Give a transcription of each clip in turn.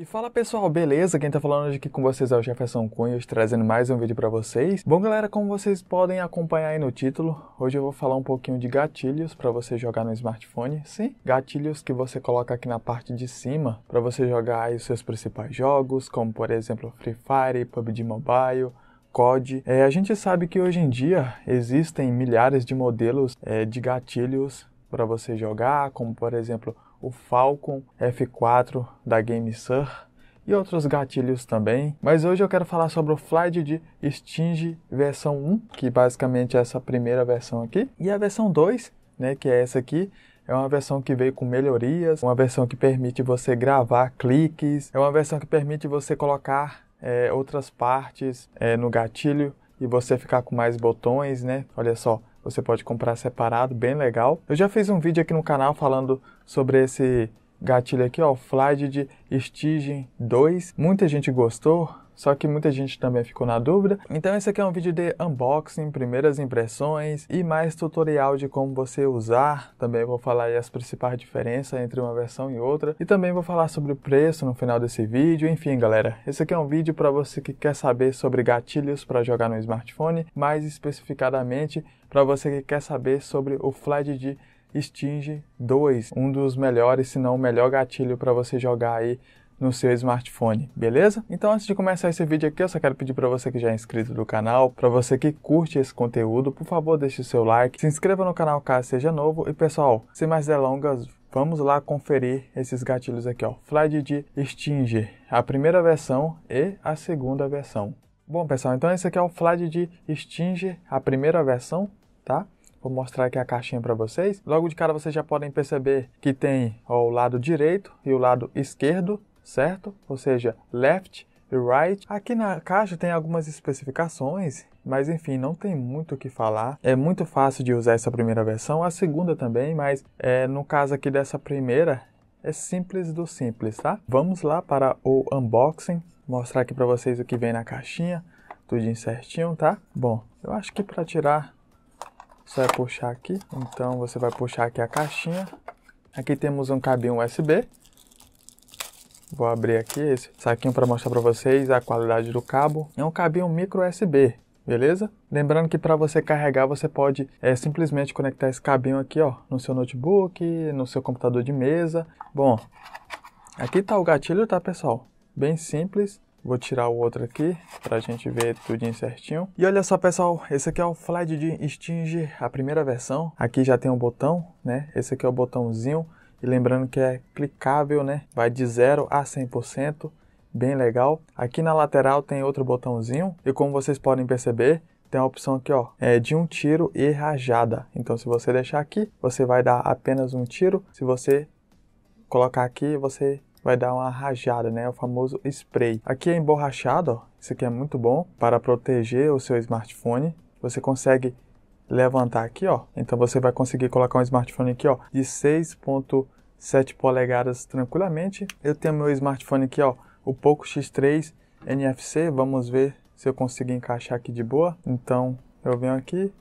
E fala pessoal, beleza? Quem tá falando aqui com vocês é o Jefferson hoje trazendo mais um vídeo para vocês. Bom galera, como vocês podem acompanhar aí no título, hoje eu vou falar um pouquinho de gatilhos para você jogar no smartphone. Sim, gatilhos que você coloca aqui na parte de cima para você jogar aí os seus principais jogos, como por exemplo Free Fire, PUBG Mobile, COD. É, a gente sabe que hoje em dia existem milhares de modelos é, de gatilhos para você jogar, como por exemplo o Falcon F4 da GameSir e outros gatilhos também. Mas hoje eu quero falar sobre o Flight de Sting versão 1, que basicamente é essa primeira versão aqui, e a versão 2, né, que é essa aqui, é uma versão que veio com melhorias, uma versão que permite você gravar cliques, é uma versão que permite você colocar é, outras partes é, no gatilho e você ficar com mais botões, né? Olha só, você pode comprar separado, bem legal. Eu já fiz um vídeo aqui no canal falando sobre esse gatilho aqui, ó, Flyd de Stigen 2. Muita gente gostou, só que muita gente também ficou na dúvida. Então esse aqui é um vídeo de unboxing, primeiras impressões e mais tutorial de como você usar. Também vou falar aí as principais diferenças entre uma versão e outra e também vou falar sobre o preço no final desse vídeo. Enfim, galera, esse aqui é um vídeo para você que quer saber sobre gatilhos para jogar no smartphone, mais especificadamente para você que quer saber sobre o Flight de Sting 2, um dos melhores, se não o melhor gatilho para você jogar aí no seu smartphone, beleza? Então antes de começar esse vídeo aqui, eu só quero pedir para você que já é inscrito do canal, para você que curte esse conteúdo, por favor deixe o seu like, se inscreva no canal caso seja novo e pessoal, sem mais delongas, Vamos lá conferir esses gatilhos aqui, ó. Flight de Stinger, a primeira versão e a segunda versão. Bom, pessoal, então esse aqui é o Flight de Stinger, a primeira versão, tá? Vou mostrar aqui a caixinha para vocês. Logo de cara vocês já podem perceber que tem ó, o lado direito e o lado esquerdo, certo? Ou seja, left e right. Aqui na caixa tem algumas especificações, mas enfim, não tem muito o que falar. É muito fácil de usar essa primeira versão, a segunda também, mas é, no caso aqui dessa primeira, é simples do simples, tá? Vamos lá para o unboxing, mostrar aqui para vocês o que vem na caixinha, tudo certinho, tá? Bom, eu acho que para tirar, só é puxar aqui, então você vai puxar aqui a caixinha. Aqui temos um cabinho USB, Vou abrir aqui esse saquinho para mostrar para vocês a qualidade do cabo. É um cabinho micro USB, beleza? Lembrando que para você carregar, você pode é, simplesmente conectar esse cabinho aqui, ó, no seu notebook, no seu computador de mesa. Bom, aqui tá o gatilho, tá, pessoal? Bem simples. Vou tirar o outro aqui para a gente ver tudo certinho. E olha só, pessoal, esse aqui é o Flight de Stinger, a primeira versão. Aqui já tem um botão, né? Esse aqui é o botãozinho e lembrando que é clicável, né? Vai de 0 a 100%, bem legal. Aqui na lateral tem outro botãozinho e como vocês podem perceber, tem a opção aqui, ó, é de um tiro e rajada. Então, se você deixar aqui, você vai dar apenas um tiro. Se você colocar aqui, você vai dar uma rajada, né? É o famoso spray. Aqui é emborrachado, ó. Isso aqui é muito bom para proteger o seu smartphone. Você consegue levantar aqui, ó. Então você vai conseguir colocar um smartphone aqui, ó, de 6.7 polegadas tranquilamente. Eu tenho meu smartphone aqui, ó, o Poco X3 NFC. Vamos ver se eu consigo encaixar aqui de boa. Então eu venho aqui,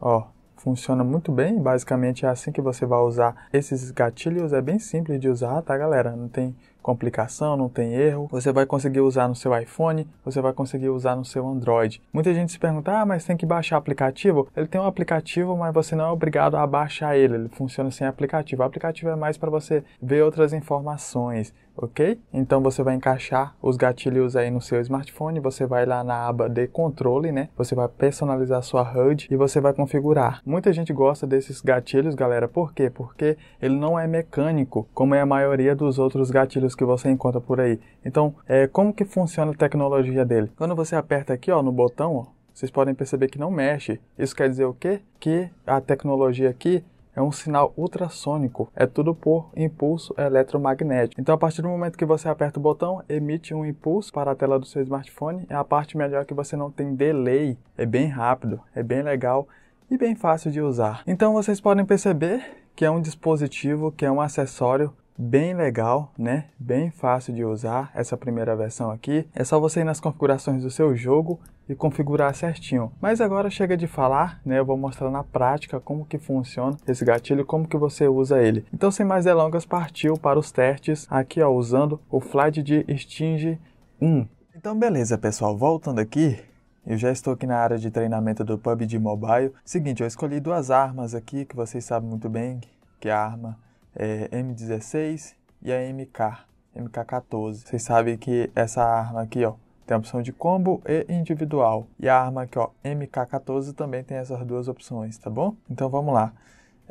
ó, funciona muito bem. Basicamente é assim que você vai usar esses gatilhos. É bem simples de usar, tá, galera? Não tem complicação, não tem erro. Você vai conseguir usar no seu iPhone, você vai conseguir usar no seu Android. Muita gente se pergunta: ah, mas tem que baixar aplicativo? Ele tem um aplicativo, mas você não é obrigado a baixar ele. Ele funciona sem aplicativo. O aplicativo é mais para você ver outras informações ok? Então você vai encaixar os gatilhos aí no seu smartphone, você vai lá na aba de controle, né? Você vai personalizar sua HUD e você vai configurar. Muita gente gosta desses gatilhos, galera, por quê? Porque ele não é mecânico, como é a maioria dos outros gatilhos que você encontra por aí. Então, é, como que funciona a tecnologia dele? Quando você aperta aqui, ó, no botão, ó, vocês podem perceber que não mexe. Isso quer dizer o quê? Que a tecnologia aqui é um sinal ultrassônico, é tudo por impulso eletromagnético. Então, a partir do momento que você aperta o botão, emite um impulso para a tela do seu smartphone. É a parte melhor que você não tem delay, é bem rápido, é bem legal e bem fácil de usar. Então, vocês podem perceber que é um dispositivo, que é um acessório bem legal, né? Bem fácil de usar essa primeira versão aqui. É só você ir nas configurações do seu jogo e configurar certinho. Mas agora chega de falar, né? Eu vou mostrar na prática como que funciona esse gatilho, como que você usa ele. Então, sem mais delongas, partiu para os testes aqui, ó, usando o Flight de Sting 1. Então, beleza, pessoal, voltando aqui, eu já estou aqui na área de treinamento do PUBG Mobile. Seguinte, eu escolhi duas armas aqui que vocês sabem muito bem, que é a arma é, M16 e a MK, MK14. Vocês sabem que essa arma aqui, ó, tem a opção de combo e individual. E a arma aqui, ó, MK14 também tem essas duas opções, tá bom? Então vamos lá.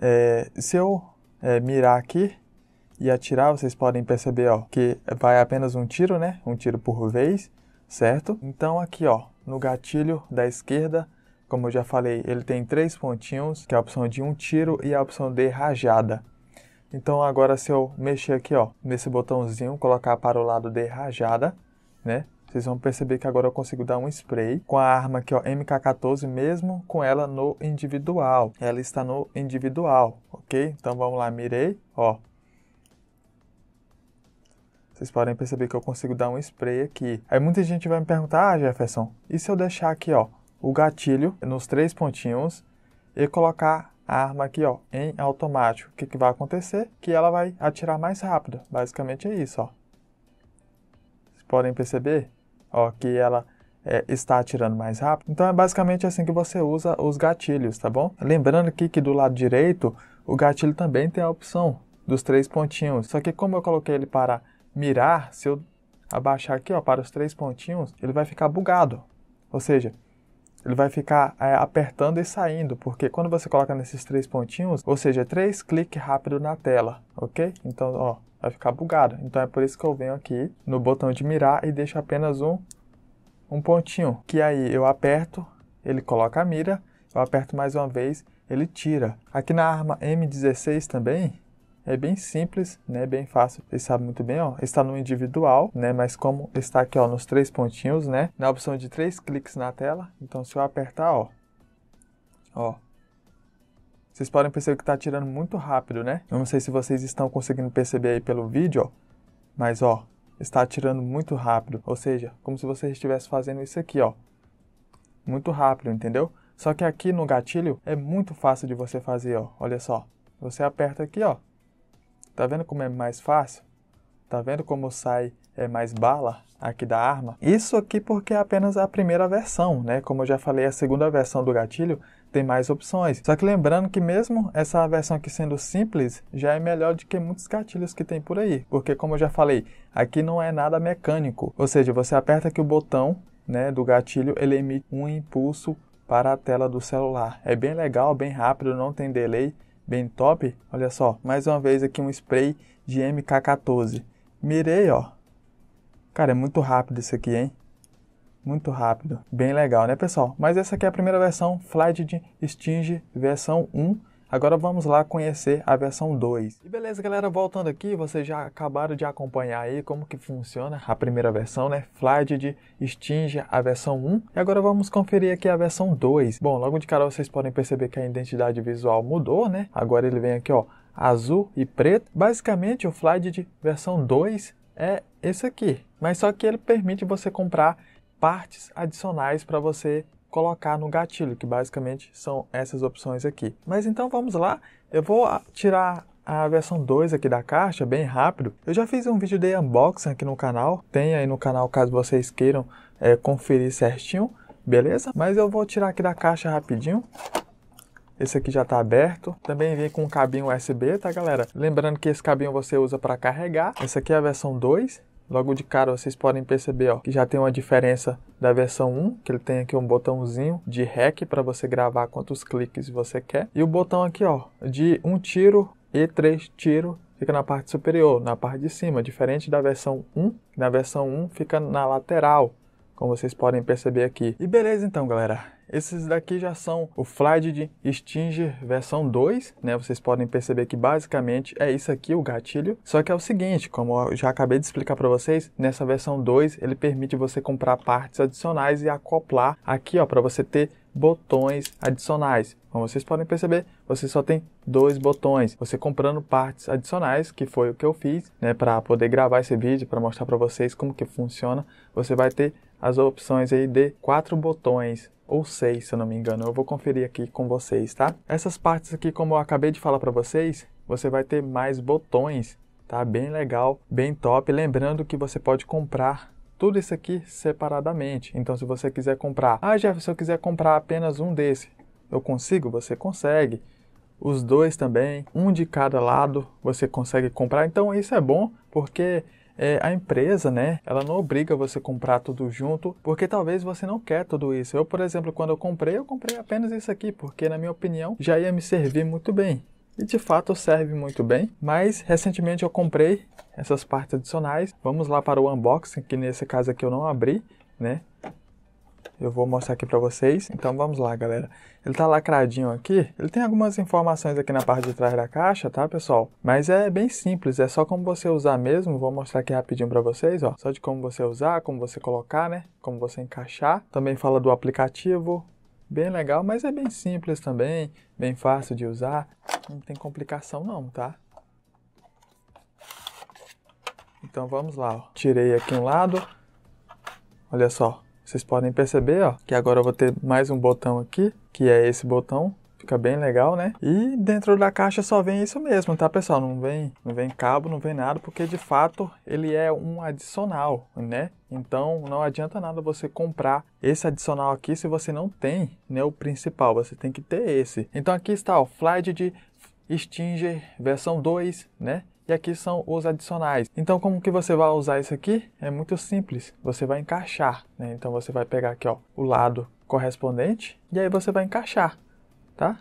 É, se eu é, mirar aqui e atirar, vocês podem perceber, ó, que vai apenas um tiro, né? Um tiro por vez, certo? Então aqui, ó, no gatilho da esquerda, como eu já falei, ele tem três pontinhos, que é a opção de um tiro e a opção de rajada. Então agora se eu mexer aqui, ó, nesse botãozinho, colocar para o lado de rajada, né? Vocês vão perceber que agora eu consigo dar um spray com a arma aqui, ó, MK14, mesmo com ela no individual. Ela está no individual, ok? Então vamos lá, mirei, ó. Vocês podem perceber que eu consigo dar um spray aqui. Aí muita gente vai me perguntar, ah, Jefferson, e se eu deixar aqui, ó, o gatilho nos três pontinhos e colocar a arma aqui, ó, em automático? O que, que vai acontecer? Que ela vai atirar mais rápido. Basicamente é isso, ó. Vocês podem perceber ó, que ela é, está atirando mais rápido. Então é basicamente assim que você usa os gatilhos, tá bom? Lembrando aqui que do lado direito, o gatilho também tem a opção dos três pontinhos. Só que como eu coloquei ele para mirar, se eu abaixar aqui ó, para os três pontinhos, ele vai ficar bugado. Ou seja, ele vai ficar é, apertando e saindo, porque quando você coloca nesses três pontinhos, ou seja, é três cliques rápido na tela, ok? Então, ó, vai ficar bugado Então é por isso que eu venho aqui no botão de mirar e deixo apenas um, um pontinho. Que aí eu aperto, ele coloca a mira, eu aperto mais uma vez, ele tira. Aqui na arma M16 também, é bem simples, né? Bem fácil. você sabe muito bem, ó. Está no individual, né? Mas como está aqui, ó, nos três pontinhos, né? Na opção de três cliques na tela. Então, se eu apertar, ó, ó, vocês podem perceber que está tirando muito rápido, né? Eu não sei se vocês estão conseguindo perceber aí pelo vídeo, ó, mas ó, está atirando muito rápido. Ou seja, como se você estivesse fazendo isso aqui, ó. Muito rápido, entendeu? Só que aqui no gatilho é muito fácil de você fazer, ó. Olha só. Você aperta aqui, ó. Tá vendo como é mais fácil? Tá vendo como sai é mais bala aqui da arma? Isso aqui porque é apenas a primeira versão, né? Como eu já falei, é a segunda versão do gatilho tem mais opções. Só que lembrando que mesmo essa versão aqui sendo simples, já é melhor do que muitos gatilhos que tem por aí, porque como eu já falei, aqui não é nada mecânico, ou seja, você aperta aqui o botão né, do gatilho, ele emite um impulso para a tela do celular. É bem legal, bem rápido, não tem delay, bem top. Olha só, mais uma vez aqui um spray de MK14. Mirei, ó. Cara, é muito rápido isso aqui, hein? muito rápido, bem legal, né pessoal? Mas essa aqui é a primeira versão, Flight de versão 1. Agora vamos lá conhecer a versão 2. E beleza, galera, voltando aqui, vocês já acabaram de acompanhar aí como que funciona a primeira versão, né? Flight de a versão 1. E agora vamos conferir aqui a versão 2. Bom, logo de cara vocês podem perceber que a identidade visual mudou, né? Agora ele vem aqui, ó, azul e preto. Basicamente, o Flight de versão 2 é esse aqui. Mas só que ele permite você comprar partes adicionais para você colocar no gatilho, que basicamente são essas opções aqui. Mas então vamos lá, eu vou tirar a versão 2 aqui da caixa, bem rápido. Eu já fiz um vídeo de unboxing aqui no canal, tem aí no canal caso vocês queiram é, conferir certinho, beleza? Mas eu vou tirar aqui da caixa rapidinho. Esse aqui já está aberto. Também vem com um cabinho USB, tá galera? Lembrando que esse cabinho você usa para carregar. Essa aqui é a versão 2 Logo de cara vocês podem perceber ó, que já tem uma diferença da versão 1, que ele tem aqui um botãozinho de REC para você gravar quantos cliques você quer. E o botão aqui ó, de um tiro e três tiros fica na parte superior, na parte de cima, diferente da versão 1, na versão 1 fica na lateral, como vocês podem perceber aqui. E beleza então galera, esses daqui já são o Flight de Stinger versão 2, né? Vocês podem perceber que basicamente é isso aqui, o gatilho. Só que é o seguinte, como eu já acabei de explicar para vocês, nessa versão 2 ele permite você comprar partes adicionais e acoplar aqui, ó, para você ter botões adicionais. Como vocês podem perceber, você só tem dois botões. Você comprando partes adicionais, que foi o que eu fiz, né, para poder gravar esse vídeo, para mostrar para vocês como que funciona, você vai ter as opções aí de quatro botões ou seis, se eu não me engano. Eu vou conferir aqui com vocês, tá? Essas partes aqui, como eu acabei de falar para vocês, você vai ter mais botões, tá? Bem legal, bem top. Lembrando que você pode comprar tudo isso aqui separadamente. Então, se você quiser comprar, ah, Jefferson, eu quiser comprar apenas um desse, eu consigo? Você consegue. Os dois também, um de cada lado, você consegue comprar. Então, isso é bom porque é, a empresa, né, ela não obriga você a comprar tudo junto, porque talvez você não quer tudo isso. Eu, por exemplo, quando eu comprei, eu comprei apenas isso aqui, porque na minha opinião já ia me servir muito bem. E de fato serve muito bem, mas recentemente eu comprei essas partes adicionais. Vamos lá para o unboxing, que nesse caso aqui eu não abri, né? Eu vou mostrar aqui para vocês. Então vamos lá, galera. Ele está lacradinho aqui. Ele tem algumas informações aqui na parte de trás da caixa, tá, pessoal? Mas é bem simples, é só como você usar mesmo. Vou mostrar aqui rapidinho para vocês, ó. Só de como você usar, como você colocar, né? Como você encaixar. Também fala do aplicativo. Bem legal, mas é bem simples também, bem fácil de usar. Não tem complicação não, tá? Então vamos lá, ó. Tirei aqui um lado. Olha só, vocês podem perceber, ó, que agora eu vou ter mais um botão aqui, que é esse botão. Fica bem legal, né? E dentro da caixa só vem isso mesmo, tá, pessoal? Não vem, não vem cabo, não vem nada, porque de fato ele é um adicional, né? Então não adianta nada você comprar esse adicional aqui se você não tem né, o principal, você tem que ter esse. Então aqui está o Flight de Stinger versão 2, né? e aqui são os adicionais. Então como que você vai usar isso aqui? É muito simples, você vai encaixar, né? Então você vai pegar aqui ó, o lado correspondente e aí você vai encaixar, tá?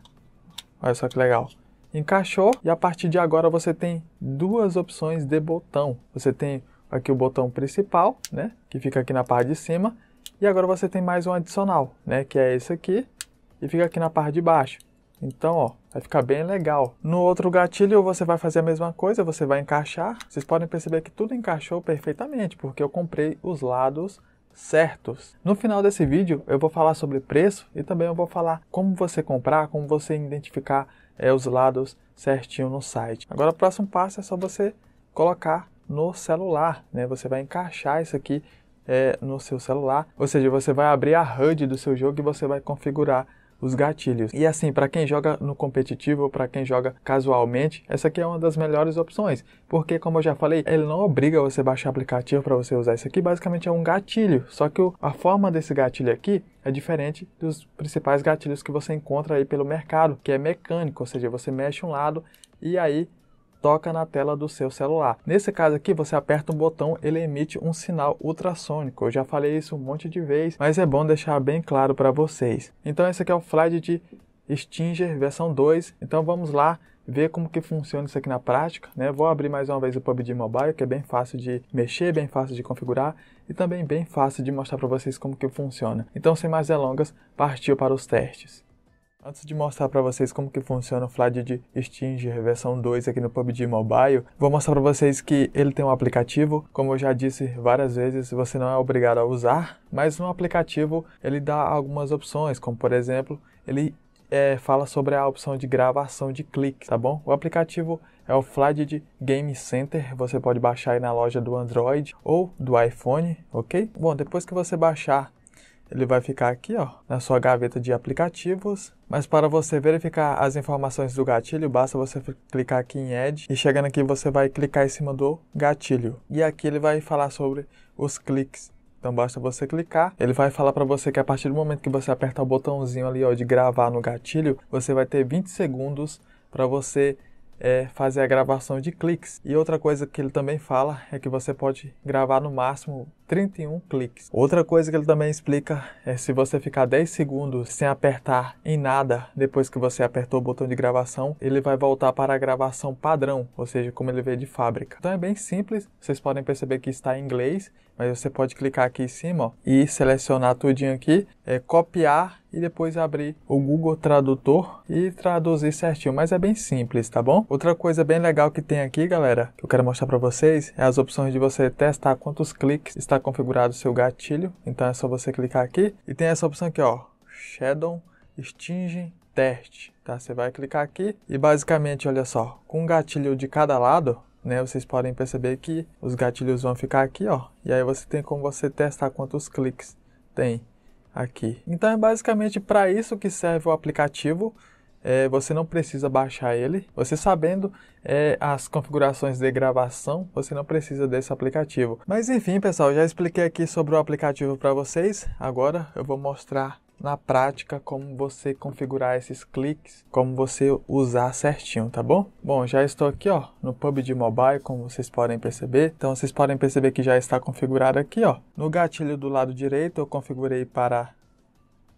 Olha só que legal. Encaixou e a partir de agora você tem duas opções de botão. Você tem aqui o botão principal, né? Que fica aqui na parte de cima. E agora você tem mais um adicional, né? Que é esse aqui e fica aqui na parte de baixo. Então, ó, vai ficar bem legal. No outro gatilho, você vai fazer a mesma coisa, você vai encaixar. Vocês podem perceber que tudo encaixou perfeitamente, porque eu comprei os lados certos. No final desse vídeo, eu vou falar sobre preço e também eu vou falar como você comprar, como você identificar é, os lados certinho no site. Agora, o próximo passo é só você colocar no celular, né? Você vai encaixar isso aqui é, no seu celular, ou seja, você vai abrir a HUD do seu jogo e você vai configurar os gatilhos. E assim, para quem joga no competitivo ou para quem joga casualmente, essa aqui é uma das melhores opções, porque como eu já falei, ele não obriga você a baixar aplicativo para você usar isso aqui, basicamente é um gatilho, só que a forma desse gatilho aqui é diferente dos principais gatilhos que você encontra aí pelo mercado, que é mecânico, ou seja, você mexe um lado e aí toca na tela do seu celular. Nesse caso aqui, você aperta um botão, ele emite um sinal ultrassônico. Eu já falei isso um monte de vezes, mas é bom deixar bem claro para vocês. Então esse aqui é o Flight de Stinger versão 2. Então vamos lá ver como que funciona isso aqui na prática, né? Vou abrir mais uma vez o PUBG Mobile, que é bem fácil de mexer, bem fácil de configurar e também bem fácil de mostrar para vocês como que funciona. Então, sem mais delongas, partiu para os testes. Antes de mostrar para vocês como que funciona o Flight de Stinger versão 2 aqui no PUBG Mobile, vou mostrar para vocês que ele tem um aplicativo, como eu já disse várias vezes, você não é obrigado a usar, mas no aplicativo ele dá algumas opções, como por exemplo, ele é, fala sobre a opção de gravação de clique, tá bom? O aplicativo é o Flight Game Center, você pode baixar aí na loja do Android ou do iPhone, ok? Bom, depois que você baixar ele vai ficar aqui ó, na sua gaveta de aplicativos. Mas para você verificar as informações do gatilho, basta você clicar aqui em Add e chegando aqui você vai clicar em cima do gatilho. E aqui ele vai falar sobre os cliques. Então basta você clicar, ele vai falar para você que a partir do momento que você apertar o botãozinho ali ó, de gravar no gatilho, você vai ter 20 segundos para você é, fazer a gravação de cliques. E outra coisa que ele também fala é que você pode gravar no máximo 31 cliques. Outra coisa que ele também explica é se você ficar 10 segundos sem apertar em nada depois que você apertou o botão de gravação, ele vai voltar para a gravação padrão, ou seja, como ele veio de fábrica. Então é bem simples, vocês podem perceber que está em inglês, mas você pode clicar aqui em cima ó, e selecionar tudinho aqui, é, copiar e depois abrir o Google Tradutor e traduzir certinho, mas é bem simples, tá bom? Outra coisa bem legal que tem aqui, galera, que eu quero mostrar para vocês é as opções de você testar quantos cliques está está configurado o seu gatilho, então é só você clicar aqui e tem essa opção aqui, ó, Shadow Extinge Test, tá? Você vai clicar aqui e basicamente, olha só, com um gatilho de cada lado, né, vocês podem perceber que os gatilhos vão ficar aqui, ó, e aí você tem como você testar quantos cliques tem aqui. Então é basicamente para isso que serve o aplicativo, é, você não precisa baixar ele. Você sabendo é, as configurações de gravação, você não precisa desse aplicativo. Mas enfim, pessoal, já expliquei aqui sobre o aplicativo para vocês. Agora eu vou mostrar na prática como você configurar esses cliques, como você usar certinho, tá bom? Bom, já estou aqui ó, no PUBG Mobile, como vocês podem perceber. Então vocês podem perceber que já está configurado aqui ó. No gatilho do lado direito eu configurei para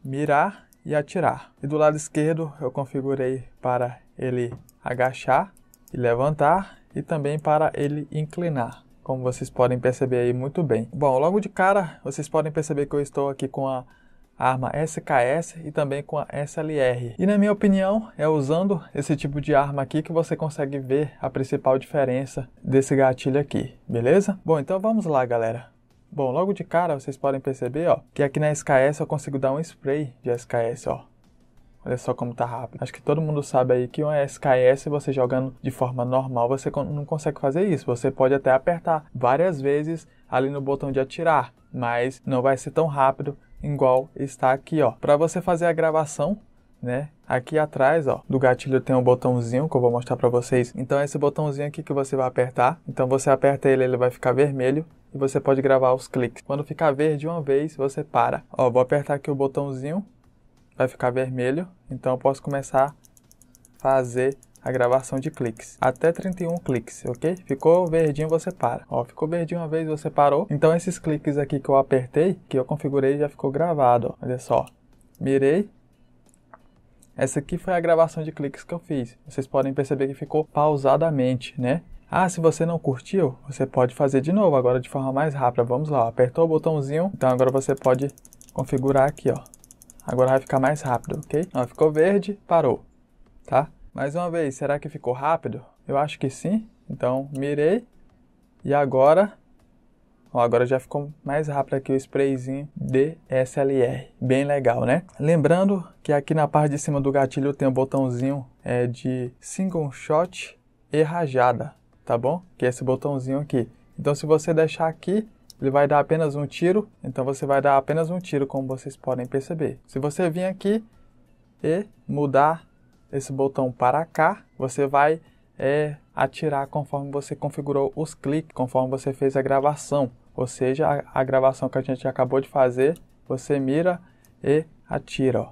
mirar e atirar. E do lado esquerdo eu configurei para ele agachar e levantar e também para ele inclinar, como vocês podem perceber aí muito bem. Bom, logo de cara vocês podem perceber que eu estou aqui com a arma SKS e também com a SLR. E na minha opinião, é usando esse tipo de arma aqui que você consegue ver a principal diferença desse gatilho aqui, beleza? Bom, então vamos lá, galera. Bom, logo de cara vocês podem perceber ó, que aqui na SKS eu consigo dar um spray de SKS, ó. Olha só como tá rápido. Acho que todo mundo sabe aí que uma SKS, você jogando de forma normal, você não consegue fazer isso. Você pode até apertar várias vezes ali no botão de atirar, mas não vai ser tão rápido igual está aqui, ó. Para você fazer a gravação, né? Aqui atrás, ó, do gatilho tem um botãozinho que eu vou mostrar para vocês. Então é esse botãozinho aqui que você vai apertar. Então você aperta ele, ele vai ficar vermelho e você pode gravar os cliques. Quando ficar verde uma vez, você para. Ó, vou apertar aqui o botãozinho, vai ficar vermelho, então eu posso começar a fazer a gravação de cliques. Até 31 cliques, ok? Ficou verdinho, você para. Ó, ficou verdinho uma vez, você parou. Então esses cliques aqui que eu apertei, que eu configurei, já ficou gravado, ó. Olha só. Mirei, essa aqui foi a gravação de cliques que eu fiz. Vocês podem perceber que ficou pausadamente, né? Ah, se você não curtiu, você pode fazer de novo, agora de forma mais rápida. Vamos lá, ó. apertou o botãozinho, então agora você pode configurar aqui, ó. Agora vai ficar mais rápido, ok? Ó, ficou verde, parou, tá? Mais uma vez, será que ficou rápido? Eu acho que sim. Então, mirei. E agora... Ó, agora já ficou mais rápido aqui o sprayzinho de SLR. Bem legal, né? Lembrando que aqui na parte de cima do gatilho tem um botãozinho é, de single shot e rajada tá bom? Que é esse botãozinho aqui. Então se você deixar aqui, ele vai dar apenas um tiro, então você vai dar apenas um tiro, como vocês podem perceber. Se você vir aqui e mudar esse botão para cá, você vai é, atirar conforme você configurou os cliques, conforme você fez a gravação. Ou seja, a, a gravação que a gente acabou de fazer, você mira e atira. Ó.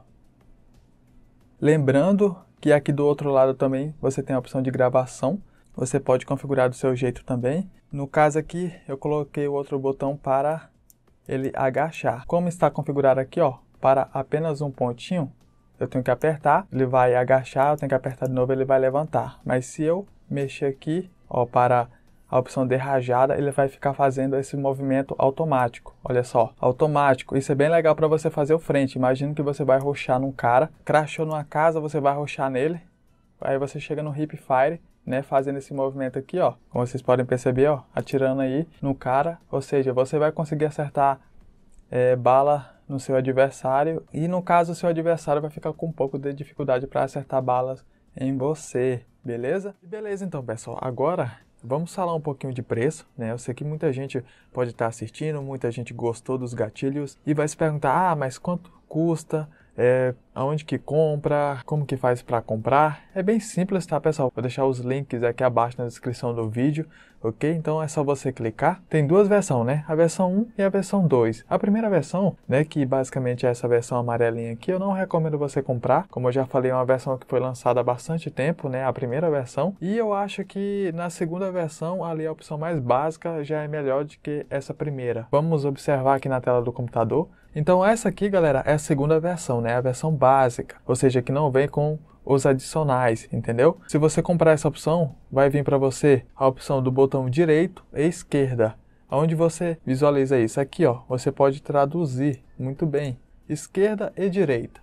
Lembrando que aqui do outro lado também você tem a opção de gravação, você pode configurar do seu jeito também. No caso aqui, eu coloquei o outro botão para ele agachar. Como está configurado aqui, ó, para apenas um pontinho, eu tenho que apertar, ele vai agachar, eu tenho que apertar de novo, ele vai levantar. Mas se eu mexer aqui, ó, para a opção de rajada, ele vai ficar fazendo esse movimento automático. Olha só, automático. Isso é bem legal para você fazer o frente. Imagina que você vai roxar num cara, crashou numa casa, você vai roxar nele. Aí você chega no hip fire, né, fazendo esse movimento aqui, ó, como vocês podem perceber, ó, atirando aí no cara, ou seja, você vai conseguir acertar é, bala no seu adversário e no caso o seu adversário vai ficar com um pouco de dificuldade para acertar balas em você, beleza? Beleza então pessoal, agora vamos falar um pouquinho de preço, né? Eu sei que muita gente pode estar tá assistindo, muita gente gostou dos gatilhos e vai se perguntar, ah, mas quanto custa? é, aonde que compra, como que faz para comprar. É bem simples, tá, pessoal? Vou deixar os links aqui abaixo na descrição do vídeo, ok? Então é só você clicar. Tem duas versões, né? A versão 1 e a versão 2. A primeira versão, né, que basicamente é essa versão amarelinha aqui, eu não recomendo você comprar. Como eu já falei, é uma versão que foi lançada há bastante tempo, né, a primeira versão. E eu acho que na segunda versão, ali a opção mais básica já é melhor do que essa primeira. Vamos observar aqui na tela do computador. Então essa aqui, galera, é a segunda versão, né? A versão básica, ou seja, que não vem com os adicionais, entendeu? Se você comprar essa opção, vai vir para você a opção do botão direito e esquerda. Onde você visualiza isso aqui, ó, você pode traduzir muito bem, esquerda e direita.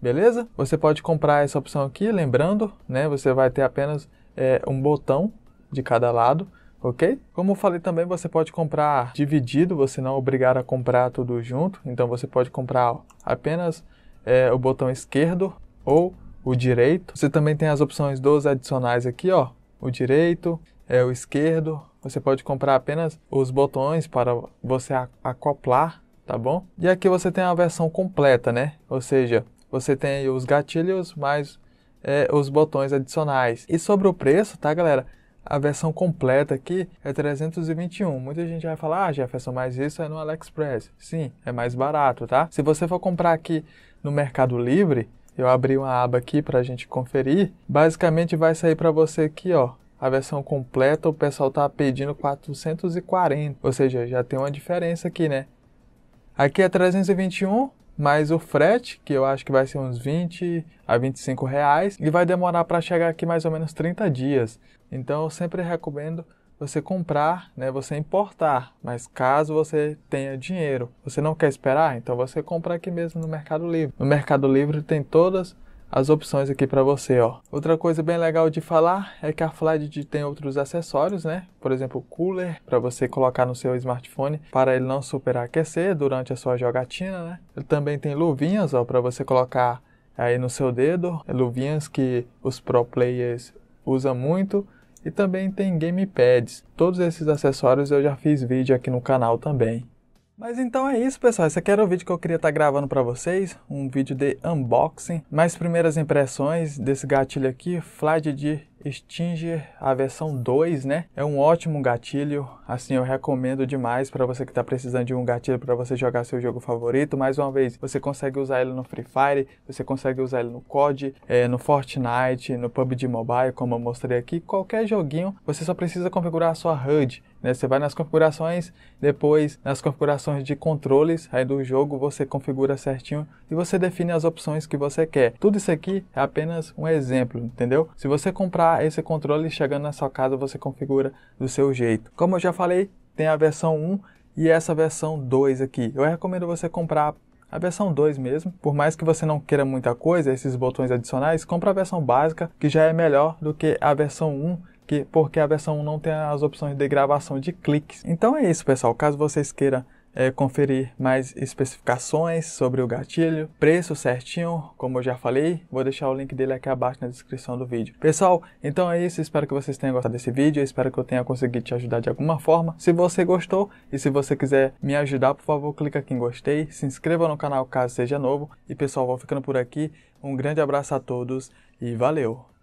Beleza? Você pode comprar essa opção aqui, lembrando, né? Você vai ter apenas é, um botão de cada lado ok? Como eu falei também, você pode comprar dividido, você não é obrigado a comprar tudo junto, então você pode comprar apenas é, o botão esquerdo ou o direito. Você também tem as opções dos adicionais aqui, ó, o direito, é, o esquerdo. Você pode comprar apenas os botões para você acoplar, tá bom? E aqui você tem a versão completa, né? Ou seja, você tem os gatilhos mais é, os botões adicionais. E sobre o preço, tá, galera? a versão completa aqui é 321. Muita gente vai falar, ah, Jefferson, mas isso é no AliExpress. Sim, é mais barato, tá? Se você for comprar aqui no Mercado Livre, eu abri uma aba aqui para a gente conferir. Basicamente vai sair para você aqui, ó, a versão completa, o pessoal tá pedindo 440, ou seja, já tem uma diferença aqui, né? Aqui é 321, mas o frete, que eu acho que vai ser uns 20 a 25 reais, e vai demorar para chegar aqui mais ou menos 30 dias. Então eu sempre recomendo você comprar, né, você importar, mas caso você tenha dinheiro, você não quer esperar, então você compra aqui mesmo no Mercado Livre. No Mercado Livre tem todas as opções aqui para você, ó. Outra coisa bem legal de falar é que a Flight tem outros acessórios, né? Por exemplo, cooler para você colocar no seu smartphone para ele não superaquecer durante a sua jogatina, né? Ele também tem luvinhas, ó, para você colocar aí no seu dedo, luvinhas que os pro players usam muito e também tem gamepads. Todos esses acessórios eu já fiz vídeo aqui no canal também. Mas então é isso, pessoal. Esse aqui era o vídeo que eu queria estar tá gravando para vocês, um vídeo de unboxing. Mais primeiras impressões desse gatilho aqui, Flight de Stinger, a versão 2, né? É um ótimo gatilho, assim eu recomendo demais para você que está precisando de um gatilho para você jogar seu jogo favorito. Mais uma vez, você consegue usar ele no Free Fire, você consegue usar ele no COD, é, no Fortnite, no PUBG Mobile, como eu mostrei aqui. Qualquer joguinho, você só precisa configurar a sua HUD. Né? Você vai nas configurações, depois nas configurações de controles aí do jogo, você configura certinho e você define as opções que você quer. Tudo isso aqui é apenas um exemplo, entendeu? Se você comprar esse controle chegando na sua casa, você configura do seu jeito. Como eu já falei, tem a versão 1 e essa versão 2 aqui. Eu recomendo você comprar a versão 2 mesmo. Por mais que você não queira muita coisa, esses botões adicionais, compra a versão básica, que já é melhor do que a versão 1 que, porque a versão 1 não tem as opções de gravação de cliques. Então é isso, pessoal. Caso vocês queiram é, conferir mais especificações sobre o gatilho, preço certinho, como eu já falei, vou deixar o link dele aqui abaixo na descrição do vídeo. Pessoal, então é isso. Espero que vocês tenham gostado desse vídeo. Espero que eu tenha conseguido te ajudar de alguma forma. Se você gostou e se você quiser me ajudar, por favor, clica aqui em gostei. Se inscreva no canal caso seja novo. E pessoal, vou ficando por aqui. Um grande abraço a todos e valeu!